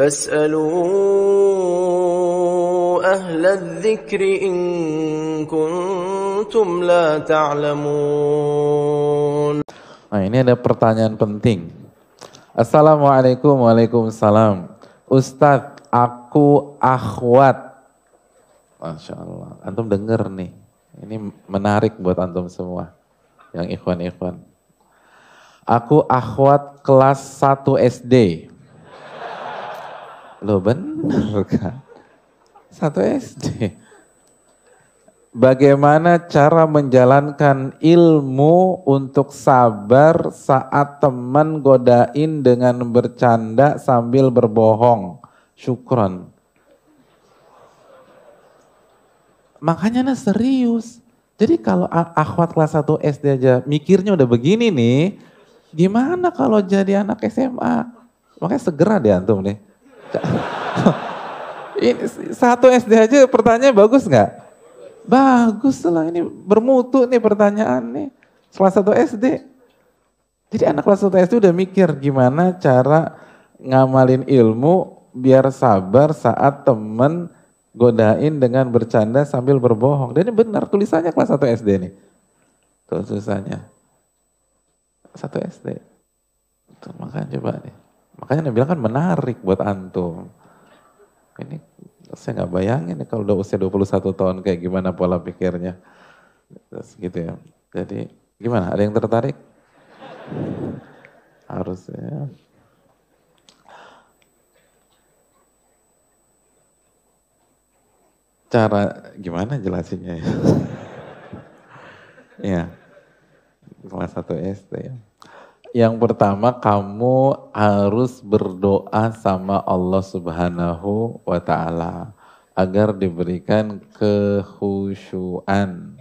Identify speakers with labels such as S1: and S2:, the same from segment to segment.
S1: فاسألوا أهل الذكر إن كنتم لا تعلمون Nah ini ada pertanyaan penting. Assalamualaikum Waalaikumsalam. Ustadz, aku akhwat. Masya Allah. Antum denger nih. Ini menarik buat antum semua. Yang ikhwan-ikhwan. Aku akhwat kelas 1 SD lo bener kan? Satu SD. Bagaimana cara menjalankan ilmu untuk sabar saat teman godain dengan bercanda sambil berbohong? Syukron. Makanya nah serius. Jadi kalau akhwat kelas 1 SD aja mikirnya udah begini nih, gimana kalau jadi anak SMA? Makanya segera deh antum nih. Satu SD aja pertanyaan bagus nggak? Bagus lah ini bermutu nih pertanyaan nih. Kelas satu SD. Jadi anak kelas satu SD udah mikir gimana cara ngamalin ilmu biar sabar saat temen godain dengan bercanda sambil berbohong. Dan ini benar tulisannya kelas satu SD nih. Tuh tulisannya. satu SD. Tuh, makan coba nih. Makanya dia bilang kan menarik buat antum. Ini saya nggak bayangin nih kalau udah usia 21 tahun kayak gimana pola pikirnya. Terus gitu ya. Jadi gimana? Ada yang tertarik? Harusnya. Cara gimana jelasinnya ya? Iya. ya. Kelas 1 SD ya. Yang pertama kamu harus berdoa sama Allah Subhanahu wa taala agar diberikan kehusuan,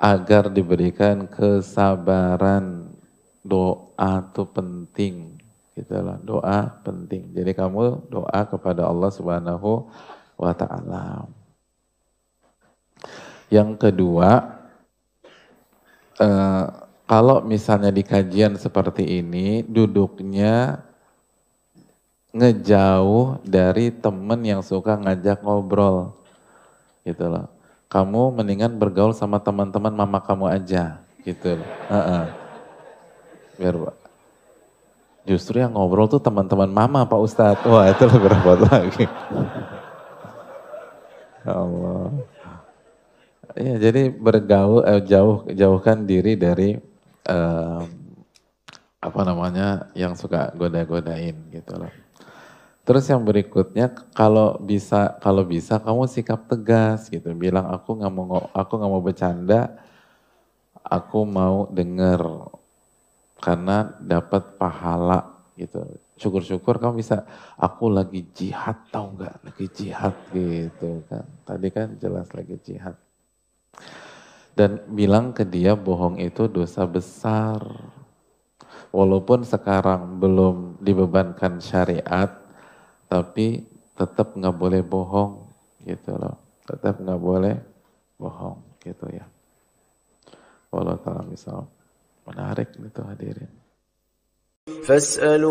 S1: agar diberikan kesabaran. Doa itu penting, gitu loh. Doa penting. Jadi kamu doa kepada Allah Subhanahu wa taala. Yang kedua, uh, kalau misalnya di kajian seperti ini duduknya ngejauh dari temen yang suka ngajak ngobrol gitu loh kamu mendingan bergaul sama teman-teman mama kamu aja gitu loh uh -uh. biar justru yang ngobrol tuh teman-teman mama pak ustadz wah itu lebih repot lagi ya Allah ya jadi bergaul eh, jauh jauhkan diri dari apa namanya yang suka goda-godain gitu loh. Terus yang berikutnya kalau bisa kalau bisa kamu sikap tegas gitu bilang aku nggak mau aku nggak mau bercanda aku mau denger karena dapat pahala gitu syukur-syukur kamu bisa aku lagi jihad tau nggak lagi jihad gitu kan tadi kan jelas lagi jihad dan bilang ke dia bohong itu dosa besar. Walaupun sekarang belum dibebankan syariat, tapi tetap nggak boleh bohong gitu loh. Tetap nggak boleh bohong gitu ya. Walau kalau misal menarik itu hadirin. Fas'alu